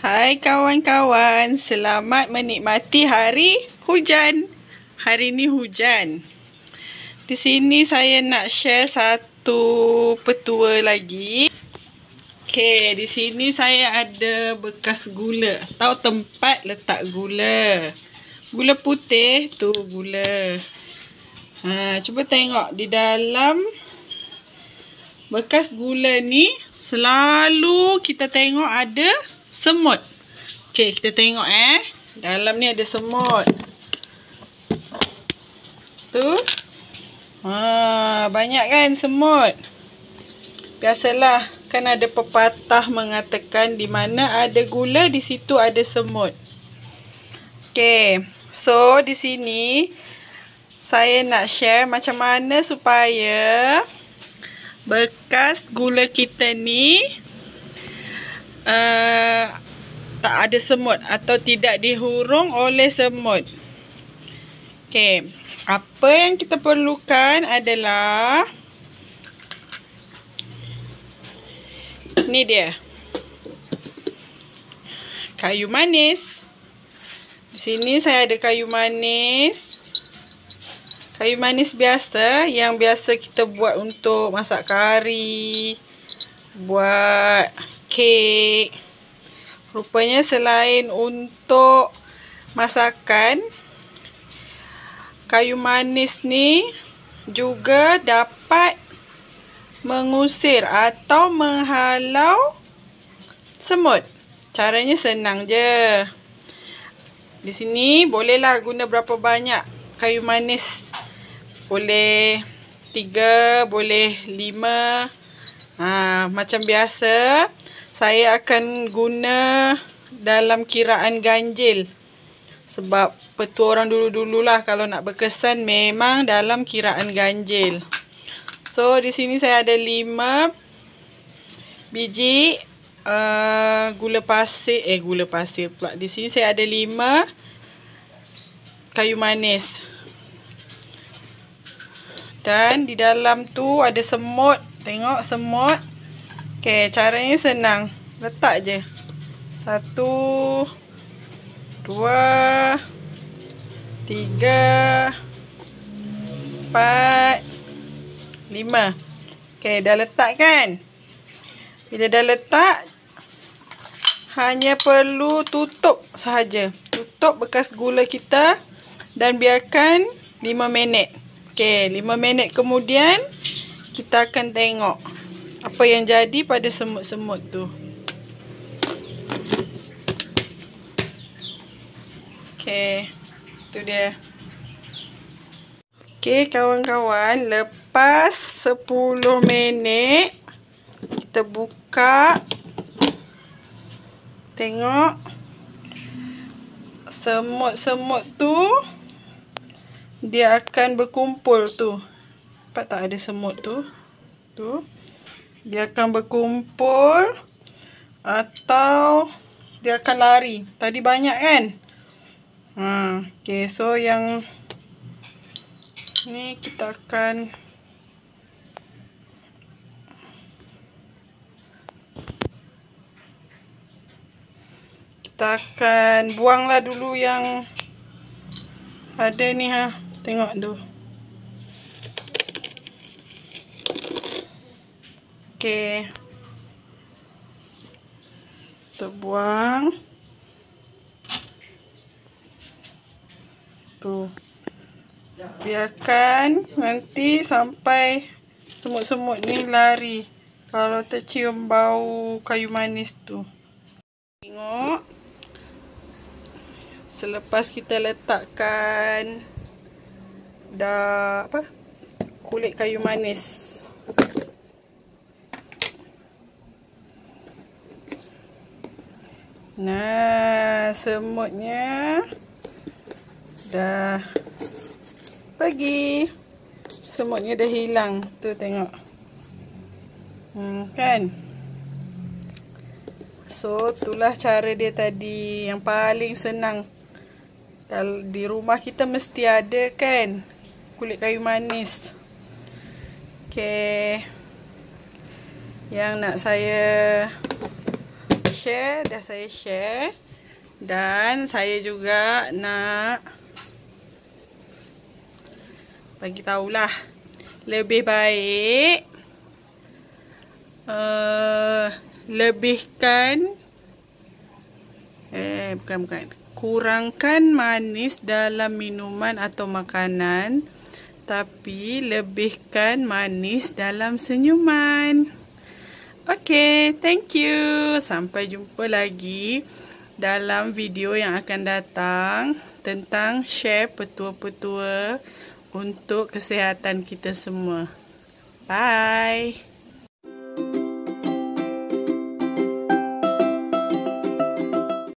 Hai kawan-kawan, selamat menikmati hari hujan. Hari ini hujan. Di sini saya nak share satu petua lagi. Okey, di sini saya ada bekas gula. Tahu tempat letak gula. Gula putih tu gula. Ha, cuba tengok di dalam bekas gula ni selalu kita tengok ada Semut. Okey, kita tengok eh. Dalam ni ada semut. Tu. Ha, banyak kan semut. Biasalah kan ada pepatah mengatakan di mana ada gula di situ ada semut. Okey. So di sini saya nak share macam mana supaya bekas gula kita ni uh, tak ada semut atau tidak dihurung oleh semut. Okey, apa yang kita perlukan adalah ni dia. Kayu manis. Di sini saya ada kayu manis. Kayu manis biasa yang biasa kita buat untuk masak kari, buat kek rupanya selain untuk masakan kayu manis ni juga dapat mengusir atau menghalau semut caranya senang je di sini bolehlah guna berapa banyak kayu manis boleh 3 boleh lima, ha, macam biasa saya akan guna dalam kiraan ganjil sebab petua orang dulu-dululah kalau nak berkesan memang dalam kiraan ganjil so di sini saya ada 5 biji uh, gula pasir eh gula pasir pula di sini saya ada 5 kayu manis dan di dalam tu ada semut tengok semut Okay, caranya senang. Letak je. Satu. Dua. Tiga. Empat. Lima. Okay, dah letak kan? Bila dah letak, hanya perlu tutup sahaja. Tutup bekas gula kita dan biarkan lima minit. Okey, lima minit kemudian kita akan tengok apa yang jadi pada semut-semut tu Okay, tu dia Okay, kawan-kawan Lepas 10 minit Kita buka Tengok Semut-semut tu Dia akan berkumpul tu Nampak tak ada semut tu Tu dia akan berkumpul atau dia akan lari. Tadi banyak kan? Ha, okay, so yang ni kita akan kita akan buanglah dulu yang ada ni ha. Tengok tu. Okey. Kita buang. Tu. Biarkan nanti sampai semut-semut ni lari. Kalau tercium bau kayu manis tu. Tengok. Selepas kita letakkan dah apa? Kulit kayu manis. Nah, semutnya dah pergi. Semutnya dah hilang. Tu tengok. Hmm, kan? So, itulah cara dia tadi yang paling senang. Di rumah kita mesti ada kan kulit kayu manis. Okay. Yang nak saya share dah saya share dan saya juga nak bagi tahulah lebih baik uh, lebihkan eh bukan bukan kurangkan manis dalam minuman atau makanan tapi lebihkan manis dalam senyuman. Okay, thank you. Sampai jumpa lagi dalam video yang akan datang tentang share petua-petua untuk kesihatan kita semua. Bye.